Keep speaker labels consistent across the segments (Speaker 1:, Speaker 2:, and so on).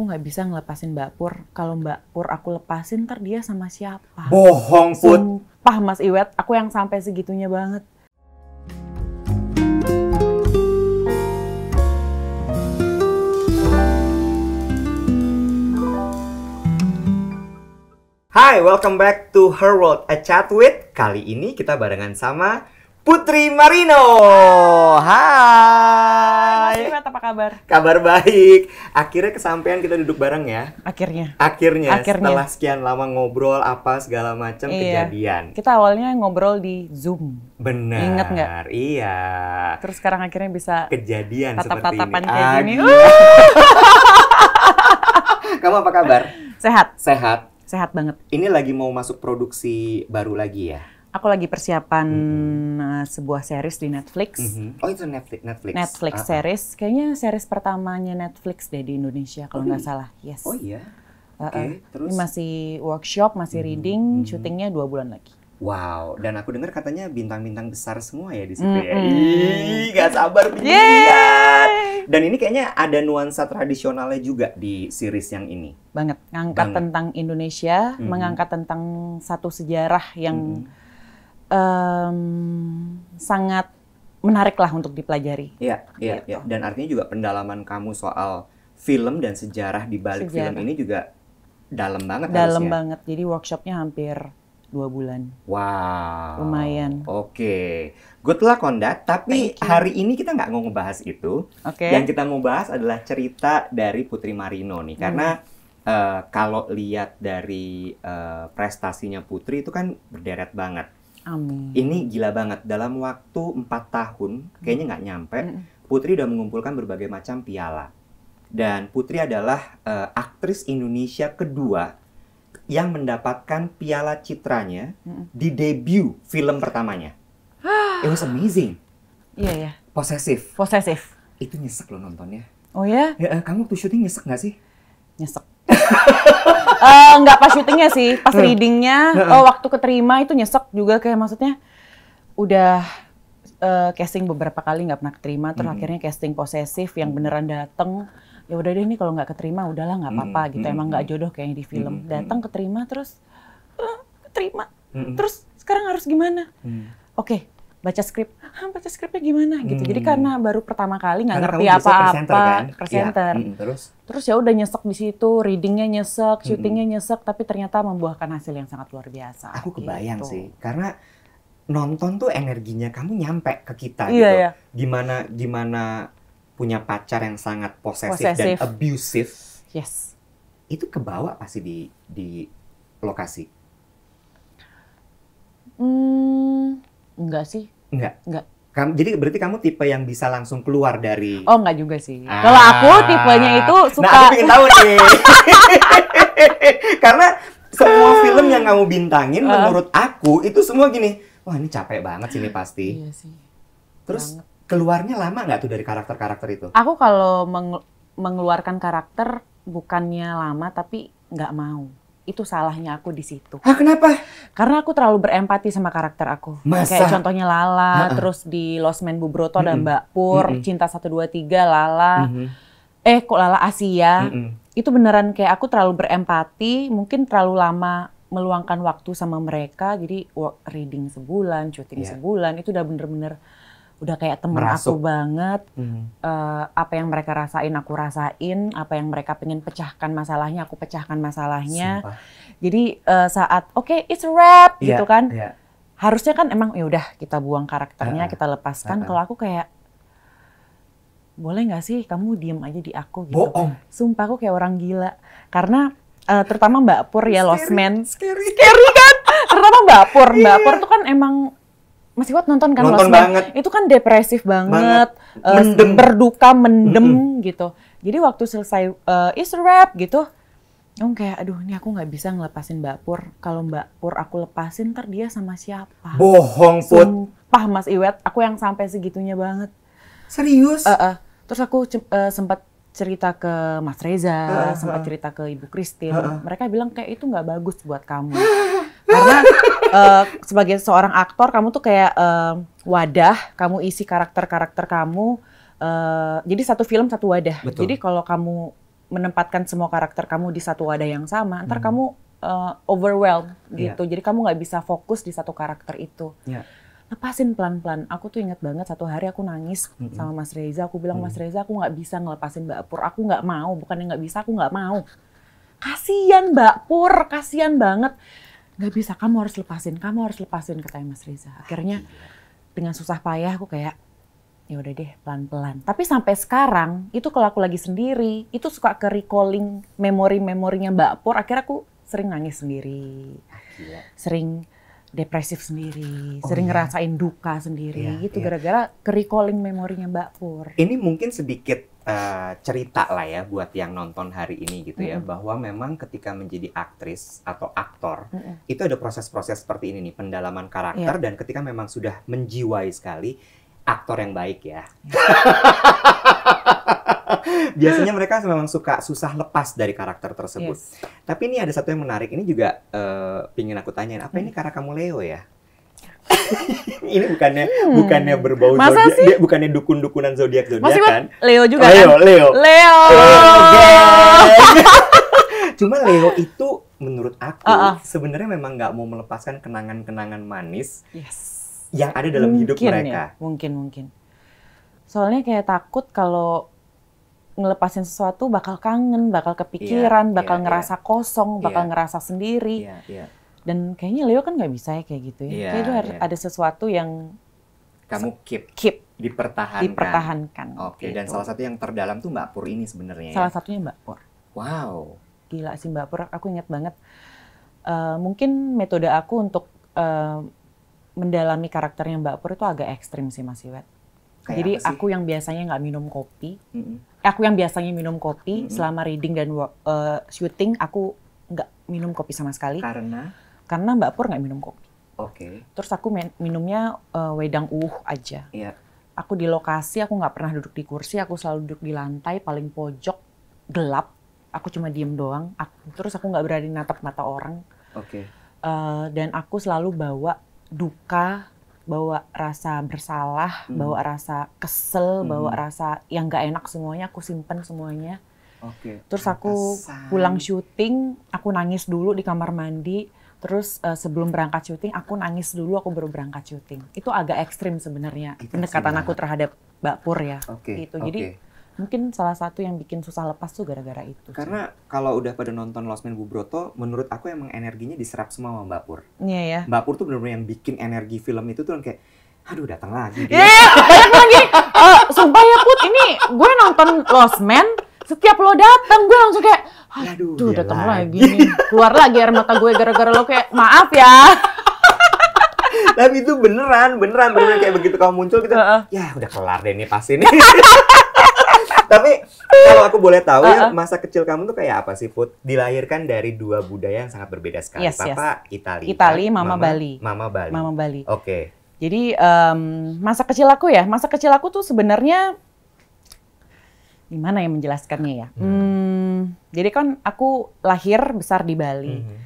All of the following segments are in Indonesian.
Speaker 1: aku nggak bisa ngelepasin Mbak Pur. Kalau Mbak Pur aku lepasin, ntar dia sama siapa? Bohong, Put. Sumpah, Mas Iwet, aku yang sampai segitunya banget.
Speaker 2: Hai, welcome back to Her World, a chat with. Kali ini kita barengan sama Putri Marino. Hai. Hai.
Speaker 1: Mas Imat, apa kabar?
Speaker 2: Kabar baik. Akhirnya kesampaian kita duduk bareng ya. Akhirnya. Akhirnya. Akhirnya. Setelah sekian lama ngobrol apa segala macam iya. kejadian.
Speaker 1: Kita awalnya ngobrol di Zoom.
Speaker 2: Benar. Ingat nggak? Iya.
Speaker 1: Terus sekarang akhirnya bisa
Speaker 2: kejadian tatap-tatapan kayak gini. Kamu apa kabar? Sehat. Sehat. Sehat banget. Ini lagi mau masuk produksi baru lagi ya?
Speaker 1: aku lagi persiapan mm-hmm. Eh, sebuah series di Netflix. Mm-hmm.
Speaker 2: Oh itu Netflix. Netflix, Netflix uh-huh. Ah, ah.
Speaker 1: series. Kayaknya series pertamanya Netflix deh di Indonesia kalau oh, nggak oh, salah. Yes. Oh iya. Uh, Oke. Okay, uh, eh, terus. Ini masih workshop, masih mm-hmm. reading, mm-hmm. syutingnya dua
Speaker 2: bulan lagi. Wow, dan aku dengar katanya bintang-bintang besar semua ya di situ mm-hmm. ya. Ih, gak sabar lihat. Dan ini kayaknya ada nuansa tradisionalnya juga di series yang ini.
Speaker 1: Banget, ngangkat tentang Indonesia, mm-hmm. mengangkat tentang satu sejarah yang mm-hmm um, sangat menarik lah untuk dipelajari. Iya, iya, gitu. ya.
Speaker 2: dan artinya juga pendalaman kamu soal film dan sejarah di balik sejarah. film ini juga dalam banget. Dalam harusnya.
Speaker 1: banget, jadi workshopnya hampir dua
Speaker 2: bulan. Wow. Lumayan. Oke. Okay. Good luck on that. Tapi hari ini kita nggak mau ngebahas itu. Oke. Okay. Yang kita mau bahas adalah cerita dari Putri Marino nih. Hmm. Karena uh, kalau lihat dari uh, prestasinya Putri itu kan berderet banget. Amin. Ini gila banget. Dalam waktu 4 tahun, kayaknya nggak nyampe, Putri udah mengumpulkan berbagai macam piala. Dan Putri adalah uh, aktris Indonesia kedua yang mendapatkan piala citranya di debut film pertamanya. It was amazing. Iya yeah, iya. Yeah. Posesif. Posesif. Itu nyesek loh nontonnya. Oh iya? ya? Yeah? ya kamu waktu syuting nyesek nggak sih? Nyesek
Speaker 1: uh, nggak pas syutingnya sih, pas hmm. readingnya, hmm. oh, waktu keterima itu nyesek juga kayak maksudnya udah uh, casting beberapa kali nggak pernah keterima, terakhirnya hmm. casting posesif yang beneran dateng. Ya udah deh ini kalau nggak keterima udahlah nggak hmm. apa-apa hmm. gitu, emang nggak jodoh kayaknya di film. Hmm. Datang keterima terus uh, keterima, hmm. terus sekarang harus gimana? Hmm. Oke, baca skrip, baca skripnya gimana gitu. Jadi hmm. karena baru pertama kali nggak ngerti apa-apa, kan? Ya. Hmm, terus terus ya udah nyesek di situ, readingnya nyesek, syutingnya hmm. nyesek, tapi ternyata membuahkan hasil yang sangat luar biasa. Aku kebayang gitu. sih,
Speaker 2: karena nonton tuh energinya kamu nyampe ke kita iya, gitu. Iya. Gimana gimana punya pacar yang sangat posesif, posesif. dan abusive. Yes. Itu kebawa pasti di di lokasi.
Speaker 1: Hmm Enggak sih.
Speaker 2: Enggak. Enggak. Kamu, jadi berarti kamu tipe yang bisa langsung keluar dari Oh, enggak juga sih. Ah. Kalau aku ah. tipenya itu suka Nah, aku pengen tahu nih. Karena semua film yang kamu bintangin uh. menurut aku itu semua gini, wah ini capek banget sih ini pasti. Iya sih. Terus banget. keluarnya lama nggak tuh dari karakter-karakter itu?
Speaker 1: Aku kalau meng mengeluarkan karakter bukannya lama tapi nggak mau itu salahnya aku di situ. Hah, kenapa? Karena aku terlalu berempati sama karakter aku. Masa? Kayak contohnya Lala, ha -ha. terus di Losmen Bubroto mm -mm. dan Mbak Pur, mm -mm. Cinta 123 Lala. Mm -hmm. Eh, kok Lala Asia? Mm -mm. Itu beneran kayak aku terlalu berempati, mungkin terlalu lama meluangkan waktu sama mereka. Jadi reading sebulan, cuti yeah. sebulan itu udah bener-bener udah kayak temen Merasuk. aku banget. Hmm. Uh, apa yang mereka rasain aku rasain, apa yang mereka pengen pecahkan masalahnya aku pecahkan masalahnya. Sumpah. Jadi uh, saat oke okay, it's a wrap yeah, gitu kan. Yeah. Harusnya kan emang ya udah kita buang karakternya, uh -uh. kita lepaskan. Uh -uh. Kalau aku kayak boleh nggak sih kamu diem aja di aku gitu. Boong. Sumpah aku kayak orang gila. Karena uh, terutama Mbak Pur ya scary, Man. Scary. scary kan? terutama Mbak Pur. Mbak yeah. Pur tuh kan emang Mas Iwat nonton kan nonton banget. Itu kan depresif banget, banget. Uh, berduka, mendem mm -hmm. gitu. Jadi waktu selesai uh, eh, is rap gitu, Om kayak, aduh ini aku nggak bisa ngelepasin Mbak Pur. Kalau Mbak Pur aku lepasin, ntar dia sama siapa? Bohong, Put. Sumpah, Mas Iwet, aku yang sampai segitunya banget.
Speaker 2: Serius? Uh,
Speaker 1: uh. Terus aku uh, sempat cerita ke Mas Reza, uh, uh. sempat cerita ke Ibu Christine. Uh, uh. Mereka bilang kayak itu nggak bagus buat kamu. karena uh, sebagai seorang aktor kamu tuh kayak uh, wadah kamu isi karakter-karakter kamu uh, jadi satu film satu wadah Betul. jadi kalau kamu menempatkan semua karakter kamu di satu wadah yang sama ntar hmm. kamu uh, overwhelmed iya. gitu yeah. jadi kamu nggak bisa fokus di satu karakter itu yeah. lepasin pelan-pelan aku tuh inget banget satu hari aku nangis mm -hmm. sama Mas Reza aku bilang mm. Mas hmm. Reza aku nggak bisa ngelepasin Mbak Pur aku nggak mau bukan yang nggak bisa aku nggak mau kasian Mbak Pur kasian banget nggak bisa kamu harus lepasin kamu harus lepasin kata Mas Riza. Ah, akhirnya dengan susah payah aku kayak ya udah deh pelan-pelan. Tapi sampai sekarang itu kalau aku lagi sendiri itu suka ke recalling memori-memorinya Mbak Pur. Akhirnya aku sering nangis sendiri, ah, Gila. sering
Speaker 2: depresif sendiri, oh, sering iya. ngerasain
Speaker 1: duka sendiri. Iya, gitu iya. gara-gara ke recalling memorinya Mbak Pur.
Speaker 2: Ini mungkin sedikit Eh, cerita lah ya buat yang nonton hari ini gitu ya mm -hmm. bahwa memang ketika menjadi aktris atau aktor mm -hmm. itu ada proses-proses seperti ini nih pendalaman karakter yeah. dan ketika memang sudah menjiwai sekali aktor yang baik ya. Iya. Biasanya mereka memang suka susah lepas dari karakter tersebut. Yes. Tapi ini ada satu yang menarik. Ini juga uh, pingin aku tanyain. Apa hmm. ini mm. karena kamu Leo ya? ini bukannya hmm. bukannya berbau zodiak, bukannya dukun-dukunan zodiak zodiak kan? Leo juga oh, Leo, kan? Leo. Leo. Leo. Cuma Leo itu menurut aku uh -uh. sebenarnya memang nggak mau melepaskan kenangan-kenangan manis yes. yang ada dalam mungkin hidup mereka. Ya, mungkin mungkin.
Speaker 1: Soalnya kayak takut kalau ngelepasin sesuatu bakal kangen, bakal kepikiran, yeah, bakal yeah, ngerasa yeah. kosong, bakal yeah. ngerasa sendiri. Yeah, yeah dan kayaknya Leo kan nggak bisa ya kayak gitu ya. Yeah, kayaknya harus yeah. ada sesuatu yang
Speaker 2: kamu keep, keep dipertahankan.
Speaker 1: Dipertahankan. Oke. Okay, gitu. Dan salah satu
Speaker 2: yang terdalam tuh Mbak Pur ini sebenarnya. Ya. Salah satunya
Speaker 1: Mbak Pur. Wow. Gila sih Mbak Pur. Aku ingat banget. Uh, mungkin metode aku untuk uh, mendalami karakternya Mbak Pur itu agak ekstrim sih Mas Iwet. Kayak Jadi aku yang biasanya nggak minum kopi, mm -hmm. aku yang biasanya minum kopi mm -hmm. selama reading dan uh, eh, syuting aku nggak minum kopi sama sekali. Karena karena Mbak Pur nggak minum kopi. Oke. Okay. Terus aku minumnya uh, wedang uh aja. Iya. Yeah. Aku di lokasi aku nggak pernah duduk di kursi, aku selalu duduk di lantai paling pojok gelap. Aku cuma diem doang. Aku, terus aku nggak berani natap mata orang. Oke. Okay. Uh, eh, dan aku selalu bawa duka, bawa rasa bersalah, mm. bawa rasa kesel, mm. bawa rasa yang nggak enak semuanya. Aku simpen semuanya. Oke. Okay. Terus aku Kesan. pulang syuting, aku nangis dulu di kamar mandi Terus uh, sebelum berangkat syuting aku nangis dulu aku baru berangkat syuting. Itu agak ekstrim sebenarnya pendekatan aku terhadap Mbak Pur ya. Okay, Itu Jadi mungkin salah satu yang bikin susah lepas tuh gara-gara itu. Karena
Speaker 2: kalau udah pada nonton Lost Losmen Bubroto, menurut aku emang energinya diserap semua sama Mbak Pur. Iya yeah, ya. Yeah. Mbak Pur tuh benar-benar yang bikin energi film itu tuh kayak aduh datang lagi. Iya, yeah, datang
Speaker 1: lagi. Uh, sumpah ya Put, ini gue nonton Lost Man, setiap lo datang gue langsung kayak aduh, udah datang lagi. lagi nih keluar lagi air mata gue gara-gara lo kayak maaf ya
Speaker 2: tapi itu beneran beneran beneran kayak begitu kamu muncul kita gitu, uh -uh. ya udah kelar deh nih pasti nih tapi kalau aku boleh tahu uh -uh. ya masa kecil kamu tuh kayak apa sih Put? Dilahirkan dari dua budaya yang sangat berbeda sekali. Yes, Papa yes. Itali. Itali, Mama, Mama Bali. Mama Bali. Mama Bali. Oke. Okay.
Speaker 1: Jadi um, masa kecil aku ya, masa kecil aku tuh sebenarnya gimana yang menjelaskannya ya? Hmm. hmm, jadi kan aku lahir besar di Bali. -hmm.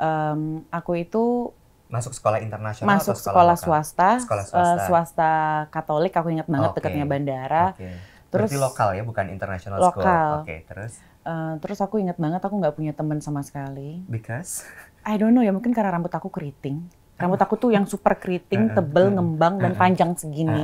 Speaker 1: um, aku itu
Speaker 2: masuk sekolah internasional masuk atau sekolah, sekolah swasta, sekolah eh, swasta. Uh, swasta
Speaker 1: Katolik. Aku ingat banget okay. dekatnya bandara. Okay. Terus Berarti lokal
Speaker 2: ya, bukan internasional school. Oke, okay, terus.
Speaker 1: Uh, terus aku ingat banget aku nggak punya teman sama sekali. Because? I don't know ya, mungkin karena rambut aku keriting. Rambut aku tuh yang super keriting, eh, tebel, ngembang, dan panjang segini.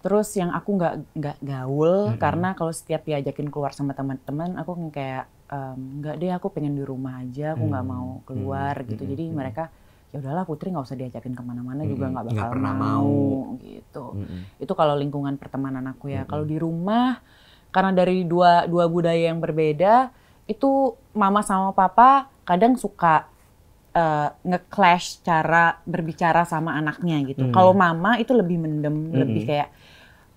Speaker 1: Terus yang aku nggak nggak gaul mm -hmm. karena kalau setiap diajakin keluar sama teman-teman aku kayak nggak um, deh aku pengen di rumah aja aku nggak mm -hmm. mau keluar mm -hmm. gitu. Jadi mm -hmm. mereka ya udahlah Putri nggak usah diajakin kemana-mana hmm, juga nggak bakal gak mau, mau gitu. Hmm. Itu kalau lingkungan pertemanan aku ya. Hmm. Kalau di rumah karena dari dua dua budaya yang berbeda itu mama sama papa kadang suka uh, nge-clash cara berbicara sama anaknya gitu. Hmm. Kalau mama itu lebih mendem, hmm. lebih kayak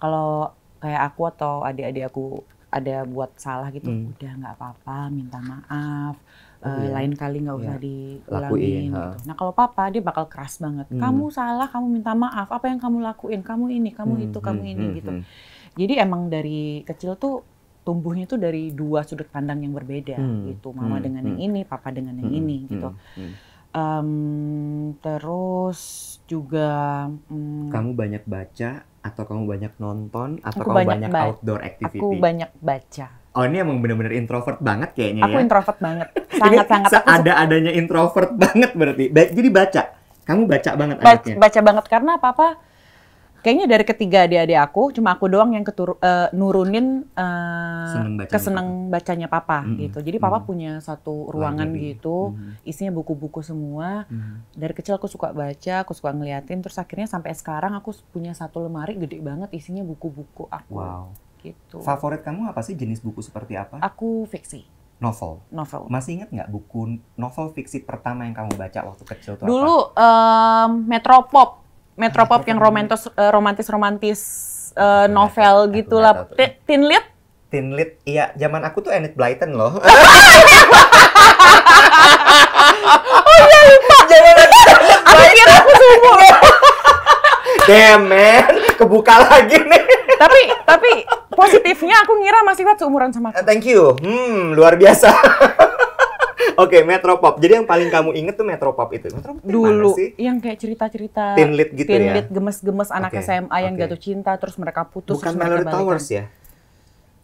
Speaker 1: kalau kayak aku atau adik-adik aku ada buat salah gitu hmm. udah nggak apa-apa minta maaf
Speaker 2: uh, iya. lain kali nggak iya. usah yeah. diulangin gitu.
Speaker 1: nah kalau papa dia bakal keras banget hmm. kamu salah kamu minta maaf apa yang kamu lakuin kamu ini kamu hmm. itu hmm, kamu hmm. ini hmm. gitu hmm. jadi emang dari kecil tuh tumbuhnya tuh dari dua sudut pandang yang berbeda hmm. gitu mama hmm. dengan hmm. yang ini papa dengan yang hmm. ini hmm, gitu Hmm.
Speaker 2: Um, terus juga um, kamu banyak baca atau kamu banyak nonton atau aku kamu banyak, banyak outdoor activity? Aku banyak baca. Oh ini emang bener-bener introvert banget kayaknya aku ya? Aku introvert
Speaker 1: banget, sangat-sangat. sangat sangat
Speaker 2: ada adanya introvert banget berarti. Jadi baca, kamu baca banget ba anaknya. Baca
Speaker 1: banget karena apa-apa kayaknya dari ketiga adik-adik aku cuma aku doang yang uh, nurunin uh, bacanya papa. bacanya papa mm -hmm. gitu jadi papa mm -hmm. punya satu ruangan gitu mm -hmm. isinya buku-buku semua mm -hmm. dari kecil aku suka baca aku suka ngeliatin terus akhirnya sampai sekarang aku punya satu lemari gede banget isinya buku-buku
Speaker 2: aku wow. gitu favorit kamu apa sih jenis buku seperti apa
Speaker 1: aku fiksi
Speaker 2: novel. Novel. Masih ingat nggak buku novel fiksi pertama yang kamu baca waktu kecil tuh
Speaker 1: Dulu apa? Eh, um, Metropop metropop yang romantis romantis romantis uh, novel gitulah. Tin TinLit,
Speaker 2: Tin iya. Zaman aku tuh Enid Blyton loh. oh iya lupa. Zaman aku Aku kira aku Damn man, kebuka lagi nih. Tapi tapi positifnya aku ngira masih kuat seumuran sama aku. Thank you. Hmm, luar biasa. Oke, okay, Metropop. Jadi yang paling kamu inget tuh Metropop itu. Pop
Speaker 1: dulu sih? yang kayak cerita-cerita teen lead gitu teen ya. lead gemes-gemes anak okay. SMA yang okay. jatuh cinta terus mereka putus Bukan terus Mallory Towers
Speaker 2: ya?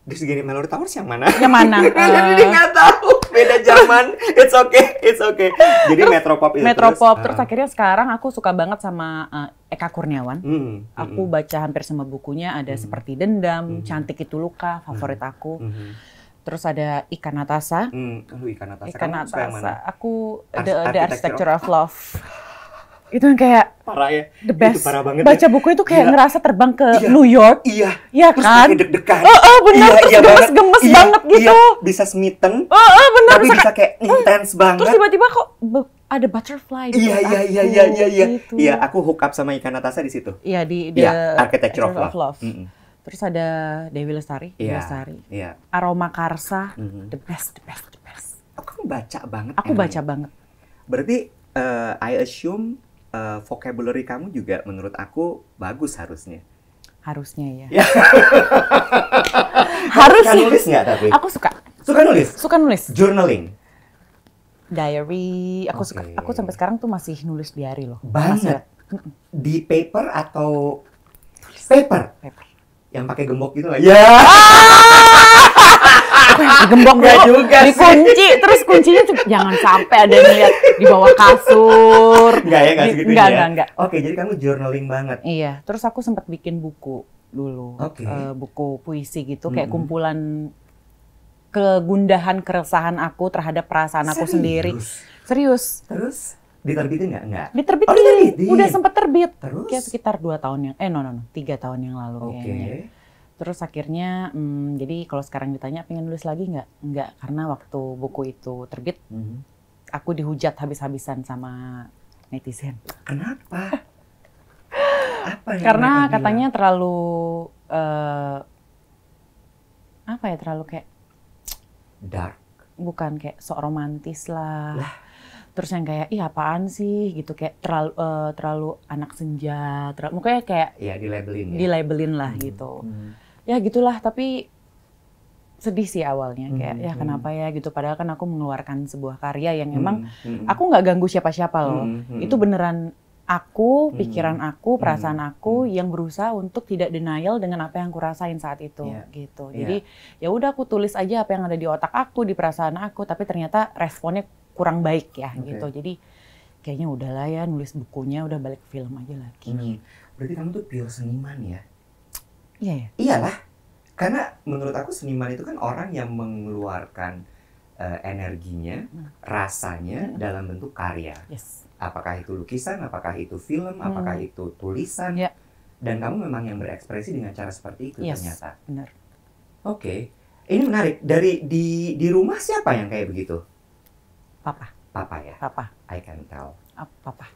Speaker 2: Terus segini Mallory Towers yang mana? Yang mana? Jadi uh... nggak tahu beda eh. zaman. It's okay, it's okay. Jadi terus, Metropop itu Metropop terus, terus
Speaker 1: uh. akhirnya sekarang aku suka banget sama uh, Eka Kurniawan. Mm, aku hmm, hmm. baca hampir semua bukunya ada mm, seperti Dendam, mm, Cantik itu Luka, favorit mm, aku. Mm, Terus ada Ikan Natasa. Hmm, lu Ikan Natasa. Ikan Kamu Natasa. Mana? Aku Ar The, the Architecture of, Love. itu yang kayak
Speaker 2: parah ya. The best. Itu parah banget. Baca ya. buku itu kayak Gila.
Speaker 1: ngerasa terbang ke iya. New York. Iya.
Speaker 2: Iya kan? Terus deg-degan. Oh, oh, benar. Iya, terus iya gemes-gemes iya, banget iya, gitu. Iya. Bisa smitten. Oh, oh, benar. Tapi bisa, bisa kayak hmm. intense intens banget. Terus
Speaker 1: tiba-tiba kok ada butterfly di iya, iya, iya, iya, iya, iya, iya. Iya,
Speaker 2: aku hook up sama Ikan Natasa di situ. Iya, di, di, iya, di Architecture, Architecture of Love. Love. Mm -mm.
Speaker 1: Terus ada Dewi Lestari, Dewi yeah. Lestari. Yeah. Aroma Karsa, mm-hmm. the best, the best, the best.
Speaker 2: Oh, kamu baca banget.
Speaker 1: Aku emang. baca ya? banget.
Speaker 2: Berarti uh, I assume uh, vocabulary kamu juga menurut aku bagus harusnya. Harusnya ya. ya. Harus. Harusnya. Suka nulis nggak tapi? Aku
Speaker 1: suka. Suka nulis? Suka nulis. Journaling? Diary. Aku okay. suka. Aku sampai sekarang tuh masih nulis diary loh.
Speaker 2: Banget? Masih... Di paper atau? Tulis. Paper? Paper yang pakai gembok gitu lah. Ya. gembok gak ya juga dikunci
Speaker 1: terus kuncinya tuh jangan sampai ada yang lihat di bawah
Speaker 2: kasur. Enggak ya, enggak segitu enggak, ya. Enggak, enggak. Oke, jadi kamu journaling banget. Iya,
Speaker 1: terus aku sempat bikin buku dulu. Okay. Uh, eh, buku puisi gitu kayak hmm. kumpulan kegundahan keresahan aku terhadap perasaan Serius? aku sendiri. Serius. Terus
Speaker 2: Diterbitin nggak? Nggak.
Speaker 1: Diterbitin. Oh, diterbitin. Udah sempet terbit. Terus? Kayak sekitar dua tahun yang, eh no no no, tiga tahun yang lalu okay. kayaknya. Terus akhirnya, hmm, jadi kalau sekarang ditanya pengen nulis lagi nggak? Nggak, karena waktu buku itu terbit, mm -hmm. aku dihujat habis-habisan sama netizen. Kenapa? apa Karena katanya bilang? terlalu, uh, apa ya, terlalu kayak... Dark? Bukan, kayak sok romantis lah. lah terus yang kayak ih apaan sih gitu kayak terlalu uh, terlalu anak senja terlalu mukanya kayak iya, ya di labelin di labelin lah hmm. gitu hmm. ya gitulah tapi sedih sih awalnya hmm, kayak ya hmm, kenapa hmm. ya gitu padahal kan aku mengeluarkan sebuah karya yang emang hmm, hmm. aku nggak ganggu siapa-siapa loh hmm, hmm. itu beneran aku pikiran aku perasaan aku hmm. yang berusaha untuk tidak denial dengan apa yang aku rasain saat itu yeah. gitu iya. jadi yeah. ya udah aku tulis aja apa yang ada di otak aku di perasaan aku tapi ternyata responnya kurang baik ya okay. gitu. Jadi kayaknya udahlah ya nulis bukunya udah balik ke film aja lagi.
Speaker 2: Hmm. Berarti kamu tuh pure seniman ya? Iya
Speaker 1: Yeah. Iyalah.
Speaker 2: Karena menurut aku seniman itu kan orang yang mengeluarkan uh, energinya, hmm. rasanya hmm. dalam bentuk karya. Yes. Apakah itu lukisan, apakah itu film, hmm. apakah itu tulisan. Yeah. Dan kamu memang yang berekspresi dengan cara seperti itu yes. ternyata. Benar. Oke. Okay. Ini menarik. Dari di di rumah siapa yang kayak begitu? Papa. Papa ya? Papa. I can tell. Papa.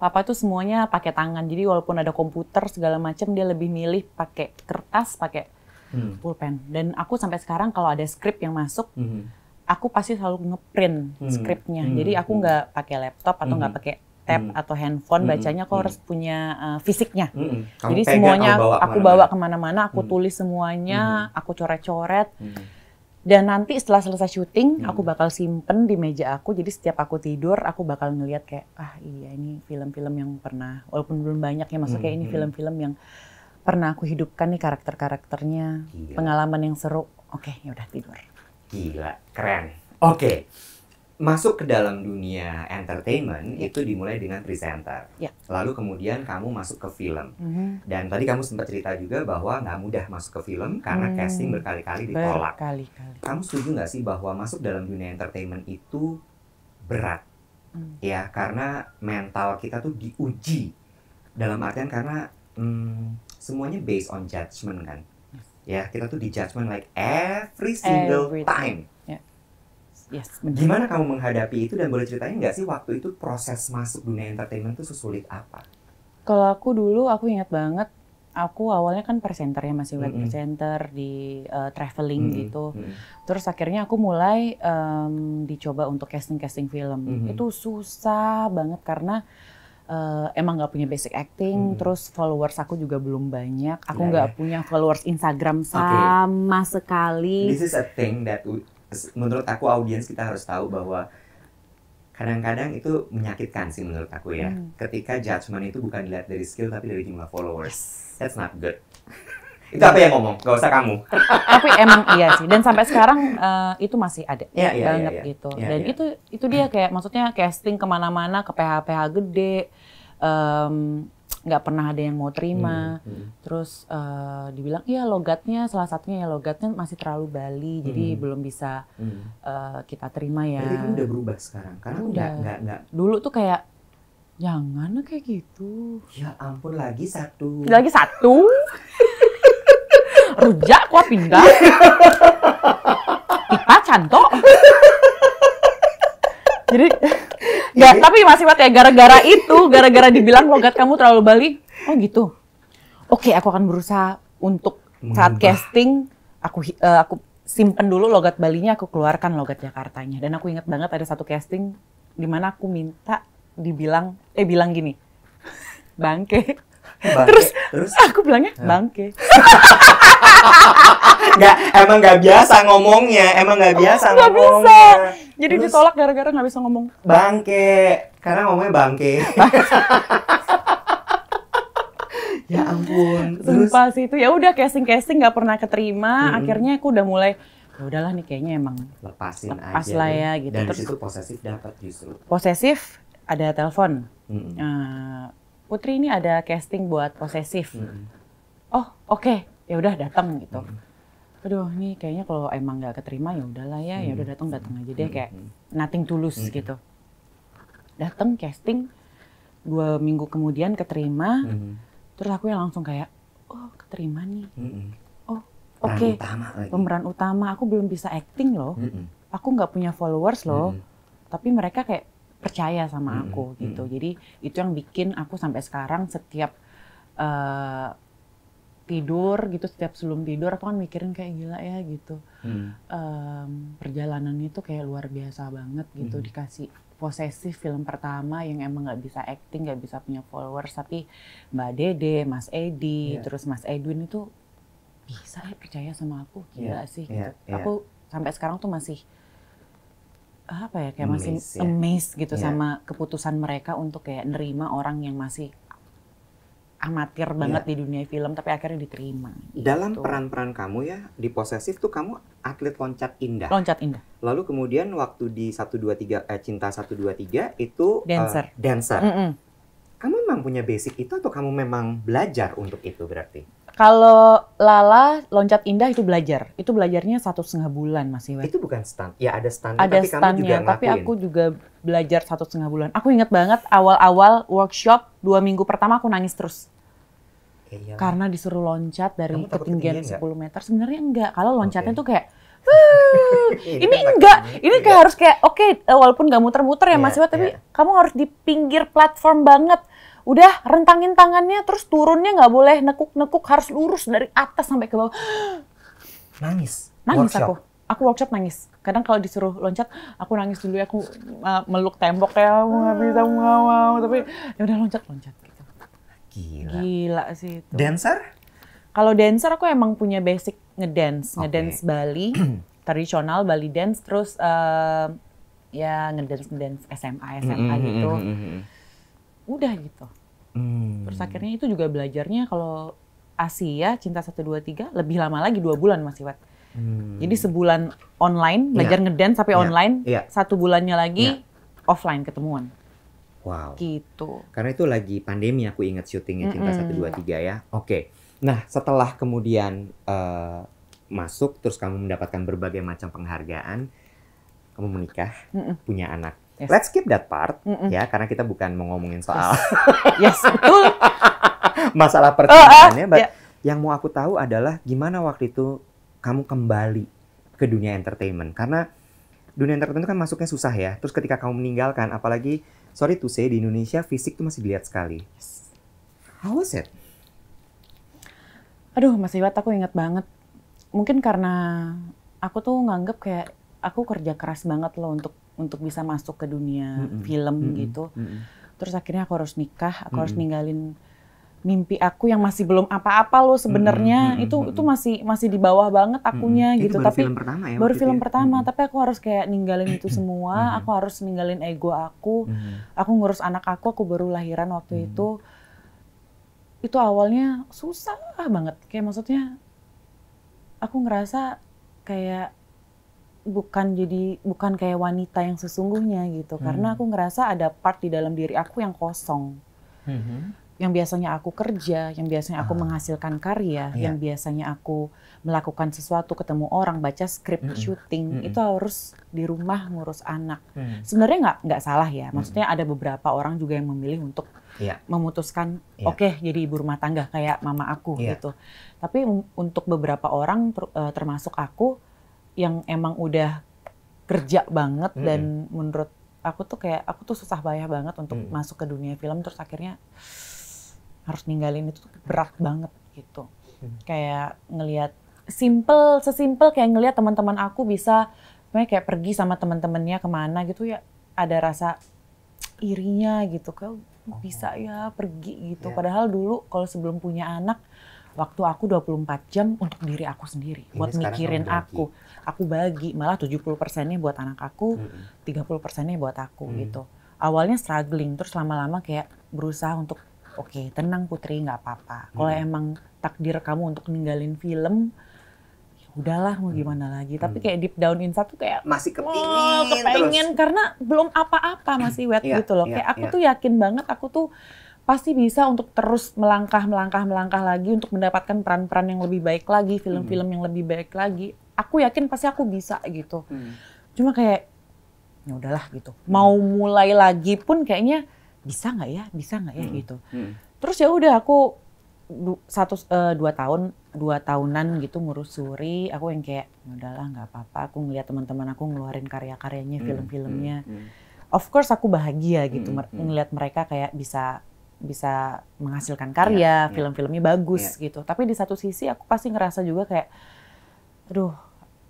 Speaker 1: Papa itu semuanya pakai tangan. Jadi walaupun ada komputer segala macam dia lebih milih pakai kertas, pakai hmm. pulpen. Dan aku sampai sekarang kalau ada skrip yang masuk, hmm. aku pasti selalu ngeprint hmm. skripnya. Hmm. Jadi aku hmm. nggak hmm. pakai laptop atau nggak hmm. pakai tab hmm. atau handphone hmm. bacanya kok hmm. harus punya uh, fisiknya. Hmm. Jadi semuanya aku bawa kemana-mana, aku, kemana aku hmm. tulis semuanya, hmm. aku coret-coret. Hmm dan nanti setelah selesai syuting, hmm. aku bakal simpen di meja aku. Jadi setiap aku tidur, aku bakal ngeliat kayak, ah iya ini film-film yang pernah, walaupun belum banyak ya, maksudnya hmm. ini hmm. film-film yang pernah aku hidupkan nih karakter-karakternya, pengalaman yang seru. Oke, okay, ya udah tidur.
Speaker 2: Gila, keren. Oke. Okay masuk ke dalam dunia entertainment yeah. itu dimulai dengan presenter, yeah. lalu kemudian kamu masuk ke film, mm -hmm. dan tadi kamu sempat cerita juga bahwa nggak mudah masuk ke film karena mm. casting berkali-kali ditolak. Berkali Kamu setuju nggak sih bahwa masuk dalam dunia entertainment itu berat, mm. ya karena mental kita tuh diuji dalam artian karena mm, semuanya based on judgment kan, ya kita tuh di judgment like every single time. time Yes, Gimana kamu menghadapi itu dan boleh ceritain nggak sih waktu itu proses masuk dunia entertainment itu sesulit apa?
Speaker 1: Kalau aku dulu aku ingat banget aku awalnya kan presenter ya masih web mm -hmm. presenter di uh, traveling mm -hmm. gitu. Mm -hmm. Terus akhirnya aku mulai um, dicoba untuk casting casting film. Mm -hmm. Itu susah banget karena uh, emang nggak punya basic acting, hmm. terus followers aku juga belum banyak. Aku nggak yeah. punya followers
Speaker 2: Instagram sama
Speaker 1: okay. sekali. This is a
Speaker 2: thing that menurut aku audiens kita harus tahu bahwa kadang-kadang itu menyakitkan sih menurut aku ya. Hmm. Ketika judgement itu bukan dilihat dari skill tapi dari jumlah followers. Yes. That's not good. itu apa yang ngomong? Gak usah kamu.
Speaker 1: tapi emang iya sih. Dan sampai sekarang uh, itu masih ada Iya, iya, iya, iya. gitu. Iya, Dan iya. itu itu dia kayak maksudnya casting kemana-mana ke PH-PH gede. Um, nggak pernah ada yang mau terima. Hmm. Hmm. Terus uh, dibilang, iya logatnya salah satunya ya logatnya masih terlalu Bali, hmm. jadi belum bisa hmm. uh, kita terima ya. Jadi kan udah berubah sekarang,
Speaker 2: karena udah nggak nggak.
Speaker 1: Dulu tuh kayak jangan kayak
Speaker 2: gitu. Ya ampun lagi satu.
Speaker 1: Lagi satu.
Speaker 2: Rujak, kuah pindah. Pipa
Speaker 1: cantok. jadi Gak, ya, tapi masih buat ya gara-gara itu, gara-gara dibilang logat oh, kamu terlalu Bali. Oh gitu. Oke, aku akan berusaha untuk saat casting aku uh, aku simpen dulu logat Balinya, aku keluarkan logat Jakartanya. Dan aku ingat banget ada satu casting di mana aku minta dibilang eh bilang gini. Bangke, Bangke. Terus, terus aku bilangnya ya. bangke.
Speaker 2: gak, emang nggak biasa ngomongnya, emang nggak biasa gak ngomongnya. Bisa.
Speaker 1: Jadi terus, ditolak gara-gara nggak bisa ngomong.
Speaker 2: Bangke, karena ngomongnya bangke. ya ampun. Sumpah
Speaker 1: terus, sih itu ya udah casing-casing nggak pernah keterima. Mm -hmm. Akhirnya aku udah mulai ya udahlah nih kayaknya emang lepasin lepas aja lah ya gitu. Dan terus, posesif dapat justru. Posesif ada telepon. Mm -hmm. uh, Putri ini ada casting buat posesif. Hmm. Oh oke, okay. ya udah datang gitu. Hmm. Aduh, ini kayaknya kalau emang nggak keterima ya udahlah ya, hmm. ya udah datang datang aja deh kayak nothing tulus hmm. gitu. Datang casting dua minggu kemudian keterima, hmm. terus aku yang langsung kayak oh keterima nih. Hmm. Oh oke, okay. pemeran utama aku belum bisa acting loh, hmm. aku nggak punya followers loh, hmm. tapi mereka kayak percaya sama hmm, aku hmm. gitu. Jadi itu yang bikin aku sampai sekarang setiap uh, tidur gitu setiap sebelum tidur aku kan mikirin kayak gila ya gitu hmm. um, perjalanan itu kayak luar biasa banget gitu hmm. dikasih posesif film pertama yang emang nggak bisa acting nggak bisa punya followers tapi mbak dede mas edi yeah. terus mas edwin itu bisa ya percaya sama aku gila yeah. sih iya, gitu Yeah. aku sampai sekarang tuh masih apa ya kayak masih amazed, ya. gitu yeah. sama keputusan mereka untuk kayak nerima orang yang masih amatir iya. banget yeah. di dunia film tapi akhirnya diterima. Gitu. Dalam peran
Speaker 2: peran-peran kamu ya di posesif tuh kamu atlet loncat indah. Loncat indah. Lalu kemudian waktu di satu 123 eh, cinta 123 itu eh, dancer. Uh, dancer. Mm -mm. Kamu memang punya basic itu atau kamu memang belajar untuk itu berarti?
Speaker 1: Kalau Lala loncat indah itu belajar, itu belajarnya satu setengah bulan masih. Itu bukan stand,
Speaker 2: ya ada stand. Ada tapi stand juga tapi aku
Speaker 1: juga belajar satu setengah bulan. Aku ingat banget awal-awal workshop dua minggu pertama aku nangis terus. Eh, iya. Karena disuruh loncat dari ketinggian, ketinggian 10 meter. Sebenarnya enggak. Kalau loncatnya okay. tuh kayak ini, ini enggak, ini kayak harus kayak oke okay, eh, walaupun nggak muter-muter ya yeah, Mas iya, Iwa, tapi yeah. kamu harus di pinggir platform banget udah rentangin tangannya terus turunnya nggak boleh nekuk-nekuk harus lurus dari atas sampai ke bawah. Nangis. Nangis workshop. aku. Aku workshop nangis. Kadang kalau disuruh loncat, aku nangis dulu ya. Aku uh, meluk tembok ya, aku nggak bisa nggak mau. Tapi ya udah loncat loncat. Gitu. Gila. Gila sih itu. Dancer? Kalau dancer aku emang punya basic ngedance, ngedance okay. Bali, tradisional Bali dance. Terus uh, ya ngedance ngedance SMA SMA mm -hmm. gitu. Mm -hmm udah gitu hmm. terus akhirnya itu juga belajarnya kalau Asia cinta Satu Dua Tiga lebih lama lagi dua bulan Mas Iwat hmm. jadi sebulan online iya. belajar yeah. ngedance sampai yeah. online yeah. satu bulannya lagi yeah. offline ketemuan wow gitu
Speaker 2: karena itu lagi pandemi aku ingat syutingnya cinta Satu Dua Tiga ya oke okay. nah setelah kemudian uh, masuk terus kamu mendapatkan berbagai macam penghargaan kamu menikah mm -mm. punya anak Yes. Let's skip that part mm -mm. ya karena kita bukan mau ngomongin soal yes, yes betul masalah oh, ah, ah. percintaannya, oh, uh, yeah. yang mau aku tahu adalah gimana waktu itu kamu kembali ke dunia entertainment karena dunia entertainment kan masuknya susah ya. Terus ketika kamu meninggalkan apalagi sorry to say di Indonesia fisik tuh masih dilihat sekali. Yes. How was it?
Speaker 1: Aduh, Mas Iwat aku ingat banget. Mungkin karena aku tuh nganggep kayak aku kerja keras banget loh untuk untuk bisa masuk ke dunia mm -hmm. film mm -hmm. gitu. Mm -hmm. Terus akhirnya aku harus nikah, aku mm -hmm. harus ninggalin mimpi aku yang masih belum apa-apa loh sebenarnya mm -hmm. itu itu masih masih di bawah banget akunya mm -hmm. gitu itu baru tapi film pertama ya, baru film ya? pertama mm -hmm. tapi aku harus kayak ninggalin itu semua mm -hmm. aku harus ninggalin ego aku mm -hmm. aku ngurus anak aku aku baru lahiran waktu mm -hmm. itu itu awalnya susah banget kayak maksudnya aku ngerasa kayak bukan jadi bukan kayak wanita yang sesungguhnya gitu hmm. karena aku ngerasa ada part di dalam diri aku yang kosong hmm. yang biasanya aku kerja yang biasanya aku ah. menghasilkan karya yeah. yang biasanya aku melakukan sesuatu ketemu orang baca skrip hmm. syuting hmm. itu harus di rumah ngurus anak hmm. sebenarnya nggak nggak salah ya hmm. maksudnya hmm. ada beberapa orang juga yang memilih untuk yeah. memutuskan yeah. oke okay, jadi ibu rumah tangga kayak mama aku yeah. gitu tapi untuk beberapa orang eh, termasuk aku yang emang udah kerja banget hmm. dan menurut aku tuh kayak aku tuh susah payah banget untuk hmm. masuk ke dunia film terus akhirnya harus ninggalin itu tuh berat banget gitu. Hmm. Kayak ngelihat simple sesimpel kayak ngelihat teman-teman aku bisa kayak pergi sama teman-temannya kemana gitu ya ada rasa irinya gitu kayak oh, bisa ya pergi gitu. Yeah. Padahal dulu kalau sebelum punya anak waktu aku 24 jam untuk diri aku sendiri, Ini buat mikirin aku. Aku bagi, malah 70 persennya buat anak aku, hmm. 30 persennya buat aku hmm. gitu. Awalnya struggling, terus lama-lama kayak berusaha untuk oke okay, tenang putri nggak apa-apa. Kalau hmm. emang takdir kamu untuk ninggalin film, ya udahlah mau mm. gimana hmm. lagi tapi mm. kayak deep down inside tuh kayak masih kepingin oh, kepengen terus. karena belum apa-apa masih wet yeah, gitu loh yeah, kayak aku yeah. tuh yakin banget aku tuh pasti bisa untuk terus melangkah melangkah melangkah lagi untuk mendapatkan peran-peran yang lebih baik lagi film-film hmm. yang lebih baik lagi aku yakin pasti aku bisa gitu hmm. cuma kayak ya udahlah gitu hmm. mau mulai lagi pun kayaknya bisa nggak ya bisa nggak ya hmm. gitu hmm. terus ya udah aku du, satu uh, dua tahun dua tahunan gitu ngurus suri aku yang kayak ya udahlah nggak apa-apa aku ngeliat teman-teman aku ngeluarin karya-karyanya hmm. film-filmnya hmm. hmm. of course aku bahagia gitu hmm. ngeliat mereka kayak bisa bisa menghasilkan iya, karya, yeah, film-filmnya bagus yeah. gitu. Tapi di satu sisi aku pasti ngerasa juga kayak, aduh,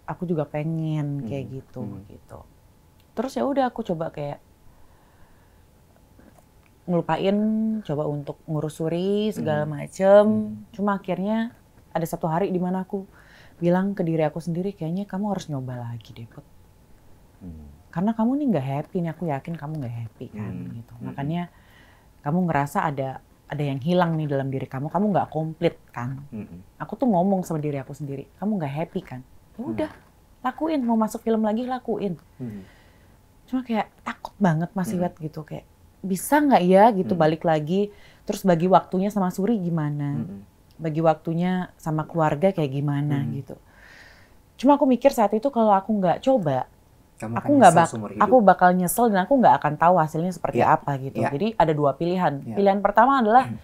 Speaker 1: aku juga pengen hmm, kayak hmm. gitu hmm. gitu. Terus ya udah aku coba kayak ngelupain, coba untuk ngurus suri segala hmm. macem. Hmm. Cuma akhirnya ada satu hari di mana aku bilang ke diri aku sendiri, kayaknya kamu harus nyoba lagi deh, Put. Hmm. Karena kamu nih nggak happy, nih aku yakin kamu nggak happy kan hmm. gitu. Hmm. Makanya. Hmm kamu ngerasa ada ada yang hilang nih dalam diri kamu, kamu nggak komplit kan? Mm-hmm. Aku tuh ngomong sama diri aku sendiri, kamu nggak happy kan? Ya mm. udah, mm. lakuin mau masuk film lagi lakuin. Mm. Cuma kayak takut banget masih Iwet gitu kayak bisa nggak ya gitu mm. balik lagi, terus bagi waktunya sama Suri gimana? Mm. Bagi waktunya sama keluarga kayak gimana mm. gitu. Cuma aku mikir saat itu kalau aku nggak coba,
Speaker 2: kamu aku kan nggak bak aku
Speaker 1: bakal nyesel dan aku nggak akan tahu hasilnya seperti yeah. apa gitu. Yeah. Jadi ada dua pilihan. Yeah. Pilihan pertama adalah mm.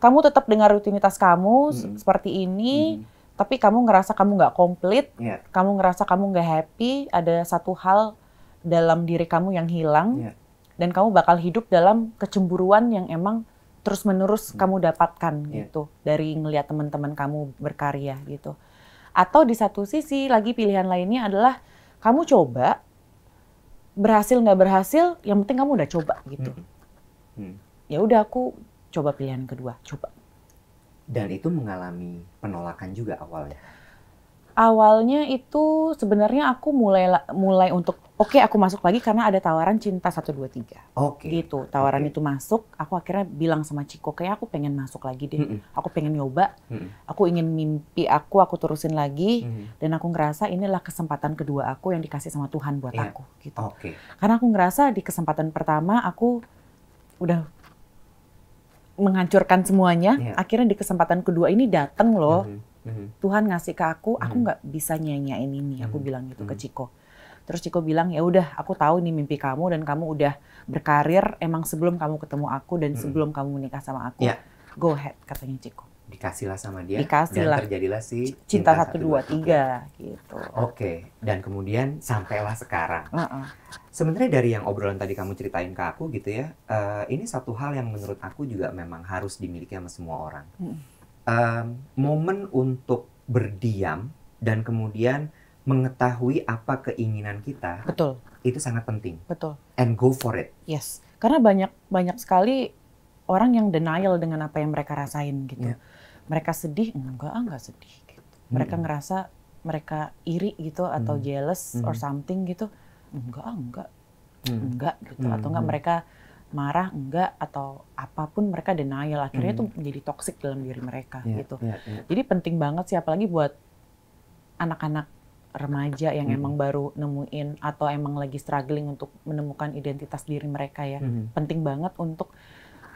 Speaker 1: kamu tetap dengan rutinitas kamu mm. seperti ini, mm. tapi kamu ngerasa kamu nggak komplit, yeah. kamu ngerasa kamu nggak happy, ada satu hal dalam diri kamu yang hilang, yeah. dan kamu bakal hidup dalam kecemburuan yang emang terus menerus mm. kamu dapatkan yeah. gitu dari ngelihat teman-teman kamu berkarya gitu. Atau di satu sisi lagi pilihan lainnya adalah kamu coba berhasil nggak berhasil yang penting kamu udah coba gitu hmm. Hmm. ya udah aku coba
Speaker 2: pilihan kedua coba dan itu mengalami penolakan juga awalnya
Speaker 1: awalnya itu sebenarnya aku mulai mulai untuk oke okay, aku masuk lagi karena ada tawaran cinta satu dua tiga. Oke. Gitu, tawaran okay. itu masuk, aku akhirnya bilang sama Ciko kayak aku pengen masuk lagi deh. Mm hmm Aku pengen nyoba. Mm hmm Aku ingin mimpi aku aku terusin lagi mm hmm dan aku ngerasa inilah kesempatan kedua aku yang dikasih sama Tuhan buat yeah. aku gitu. Oke. Okay. Karena aku ngerasa di kesempatan pertama aku udah menghancurkan semuanya. Yeah. Akhirnya di kesempatan kedua ini dateng loh. Mm -hmm. Mm -hmm. Tuhan ngasih ke aku, aku mm-hmm. nggak mm -hmm. bisa nyanyain ini. Mm -hmm. Aku mm-hmm. bilang gitu mm -hmm. ke mm-hmm. Ciko. Terus Ciko bilang ya udah aku tahu nih mimpi kamu dan kamu udah berkarir emang sebelum kamu ketemu aku dan sebelum hmm. kamu menikah sama aku. ya. Go ahead katanya Ciko.
Speaker 2: Dikasihlah sama dia Dikasihlah. dan terjadilah si cinta, satu
Speaker 1: dua tiga
Speaker 2: gitu. Oke dan kemudian sampailah sekarang. Uh -uh. Sebenarnya dari yang obrolan tadi kamu ceritain ke aku gitu ya, uh, ini satu hal yang menurut aku juga memang harus dimiliki sama semua orang. Hmm. Um, momen untuk berdiam dan kemudian mengetahui apa keinginan kita. Betul. Itu sangat penting. Betul. And go for it.
Speaker 1: Yes. Karena banyak banyak sekali orang yang denial dengan apa yang mereka rasain gitu. Yeah. Mereka sedih, enggak ah enggak sedih gitu. Mereka mm -hmm. ngerasa mereka iri gitu atau mm -hmm. jealous mm -hmm. or something gitu. Enggak ah enggak. Mm
Speaker 2: -hmm. Enggak gitu mm -hmm. atau enggak mereka
Speaker 1: marah enggak atau apapun mereka denial akhirnya itu mm. menjadi toksik dalam diri mereka yeah, gitu. Yeah, yeah. Jadi penting banget sih apalagi buat anak-anak remaja yang hmm. emang baru nemuin atau emang lagi struggling untuk menemukan identitas diri mereka ya. Hmm. Penting banget untuk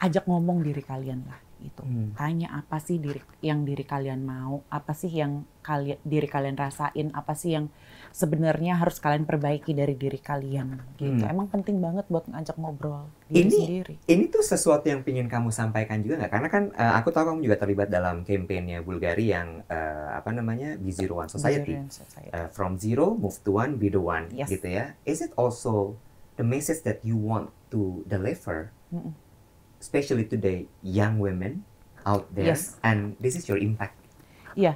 Speaker 1: ajak ngomong diri kalian lah gitu. Hmm. Tanya apa sih diri yang diri kalian mau? Apa sih yang kalian diri kalian rasain? Apa sih yang sebenarnya harus kalian perbaiki dari diri kalian? Gitu. Hmm. Emang penting banget buat ngajak ngobrol diri ini,
Speaker 2: sendiri. Ini tuh sesuatu yang ingin kamu sampaikan juga nggak? Karena kan uh, aku tahu kamu juga terlibat dalam kampanye Bulgari yang uh, apa namanya Be Zero One Society. Zero Society. Uh, from zero move to one, be the one yes. gitu ya. Is it also the message that you want to deliver? Mm -mm especially today young women out there yes. and this is your impact.
Speaker 1: Iya. Yeah.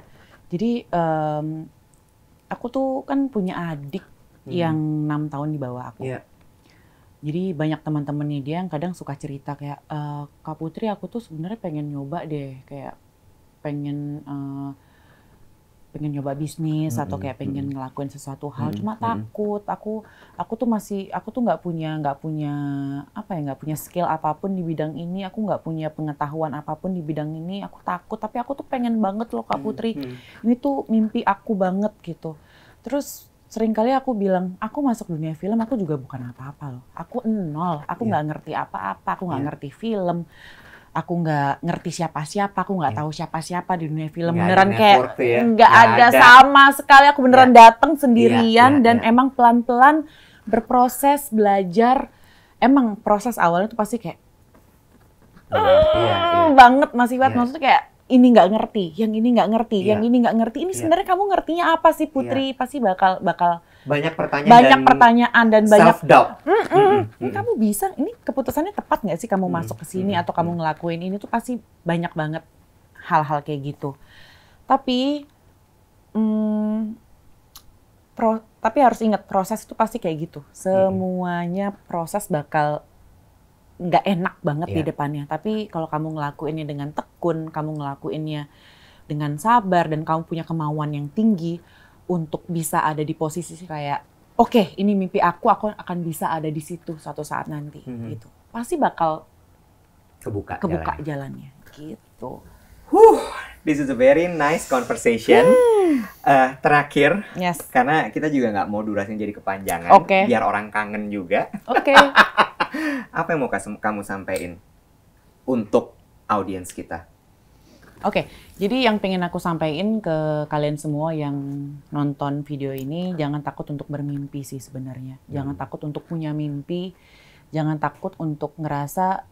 Speaker 1: Jadi um, aku tuh kan punya adik hmm. yang enam tahun di bawah aku. Yeah. Jadi banyak teman teman nih dia yang kadang suka cerita kayak e, Kak Putri aku tuh sebenarnya pengen nyoba deh kayak pengen uh, pengen nyoba bisnis hmm, atau kayak pengen ngelakuin sesuatu hal hmm, cuma takut aku aku tuh masih aku tuh nggak punya nggak punya apa ya nggak punya skill apapun di bidang ini aku nggak punya pengetahuan apapun di bidang ini aku takut tapi aku tuh pengen banget loh kak Putri mm hmm. ini tuh mimpi aku banget gitu terus sering kali aku bilang aku masuk dunia film aku juga bukan apa-apa loh aku nol aku iya. nggak yeah. ngerti apa-apa aku nggak yeah. ngerti film aku nggak ngerti siapa-siapa, aku nggak iya. tahu siapa-siapa di dunia film. Gak beneran kayak ya. nggak ya. ada, ada sama sekali. Aku beneran ya. datang sendirian ya, ya, dan ya. emang pelan-pelan berproses belajar. Emang proses awalnya tuh pasti kayak
Speaker 2: ya, ya.
Speaker 1: banget masih banget. Ya. Maksudnya kayak ini nggak ngerti, yang ini nggak ngerti, ya. yang iya. ini nggak ngerti. Ini ya. sebenarnya kamu ngertinya apa sih Putri? Ya. Pasti bakal bakal
Speaker 2: banyak pertanyaan banyak dan pertanyaan
Speaker 1: dan banyak doubt mm -mm.
Speaker 2: Mm -mm. Ini kamu
Speaker 1: bisa ini keputusannya tepat nggak sih kamu mm -mm. masuk ke sini mm -mm. atau kamu mm. ngelakuin ini tuh pasti banyak banget hal-hal kayak gitu tapi mm, pro, tapi harus ingat proses itu pasti kayak gitu semuanya proses bakal nggak enak banget yeah. di iya. depannya tapi kalau kamu ngelakuinnya dengan tekun kamu ngelakuinnya dengan sabar dan kamu punya kemauan yang tinggi untuk bisa ada di posisi kayak oke okay, ini mimpi aku aku akan bisa ada di situ suatu saat nanti hmm. gitu pasti bakal
Speaker 2: kebuka kebuka jalannya, jalannya gitu huh this is a very nice conversation hmm. uh, terakhir yes. karena kita juga nggak mau durasinya jadi kepanjangan okay. biar orang kangen juga oke okay. apa yang mau kamu sampaikan untuk audiens kita
Speaker 1: oke okay. Jadi yang pengen aku sampaikan ke kalian semua yang nonton video ini, jangan takut untuk bermimpi sih sebenarnya. Jangan hmm. takut untuk punya mimpi, jangan takut untuk ngerasa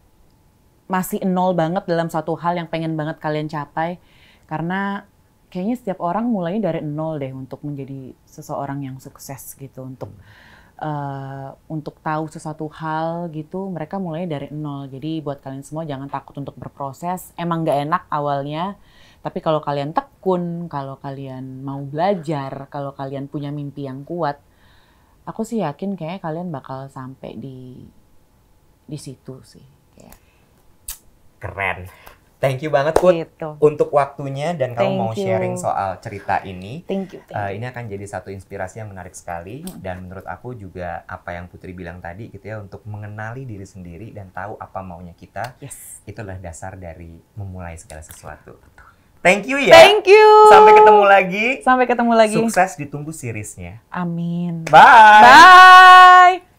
Speaker 1: masih nol banget dalam satu hal yang pengen banget kalian capai. Karena kayaknya setiap orang mulai dari nol deh untuk menjadi seseorang yang sukses gitu. Untuk uh, untuk tahu sesuatu hal gitu, mereka mulai dari nol. Jadi buat kalian semua jangan takut untuk berproses. Emang nggak enak awalnya, tapi kalau kalian tekun, kalau kalian mau belajar, kalau kalian punya mimpi yang kuat, aku sih yakin kayaknya kalian bakal
Speaker 2: sampai di di situ sih. Kayak. Keren. Thank you banget Put gitu. untuk waktunya dan kamu mau you. sharing soal cerita ini. Thank you. Thank Uh, ini akan jadi satu inspirasi yang menarik sekali hmm. dan menurut aku juga apa yang Putri bilang tadi gitu ya untuk mengenali diri sendiri dan tahu apa maunya kita. Yes. Itulah dasar dari memulai segala sesuatu. Thank you ya. Thank you. Sampai ketemu lagi. Sampai ketemu lagi. Sukses ditunggu seriesnya. Amin. Bye. Bye.